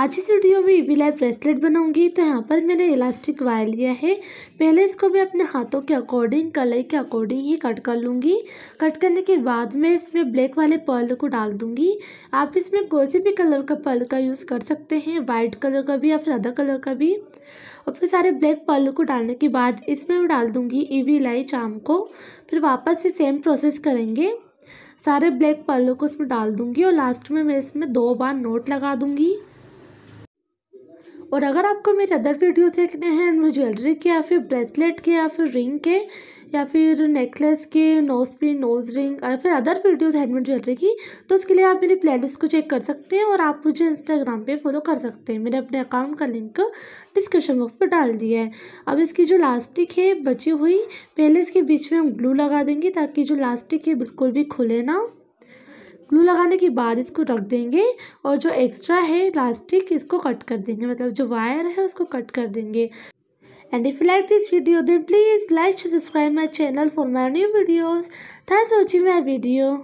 आज इस वीडियो में ई लाइव ब्रेसलेट बनाऊंगी तो यहाँ पर मैंने इलास्टिक वायर लिया है पहले इसको मैं अपने हाथों के अकॉर्डिंग कलर के अकॉर्डिंग ही कट कर लूँगी कट करने के बाद मैं इसमें ब्लैक वाले पर्ल को डाल दूँगी आप इसमें कोई से भी कलर का पर्ल का यूज़ कर सकते हैं वाइट कलर का भी या फिर अदर कलर का भी और फिर सारे ब्लैक पर्ल को डालने के बाद इसमें मैं डाल दूँगी ई वी चाम को फिर वापस से सेम प्रोसेस करेंगे सारे ब्लैक पर्लों को इसमें डाल दूँगी और लास्ट में मैं इसमें दो बार नोट लगा दूँगी और अगर आपको मेरे अदर वीडियो देखने हैं इनमें ज्वेलरी के या फिर ब्रेसलेट के या फिर रिंग के या फिर नेकलेस के नोज़ पिन नोज़ रिंग या फिर अदर वीडियोस हैंडमेड ज्वेलरी की तो उसके लिए आप मेरी प्लेलिस्ट को चेक कर सकते हैं और आप मुझे इंस्टाग्राम पे फॉलो कर सकते हैं मैंने अपने अकाउंट का लिंक डिस्क्रिप्शन बॉक्स पर डाल दिया है अब इसकी जो लास्टिक है बची हुई पहले इसके बीच में हम ग्लू लगा देंगे ताकि जो लास्टिक है बिल्कुल भी खुले ना ग्लू लगाने के बाद इसको रख देंगे और जो एक्स्ट्रा है प्लास्टिक इसको कट कर देंगे मतलब जो वायर है उसको कट कर देंगे and if you like this video then please like subscribe my channel for my new videos thanks watching my video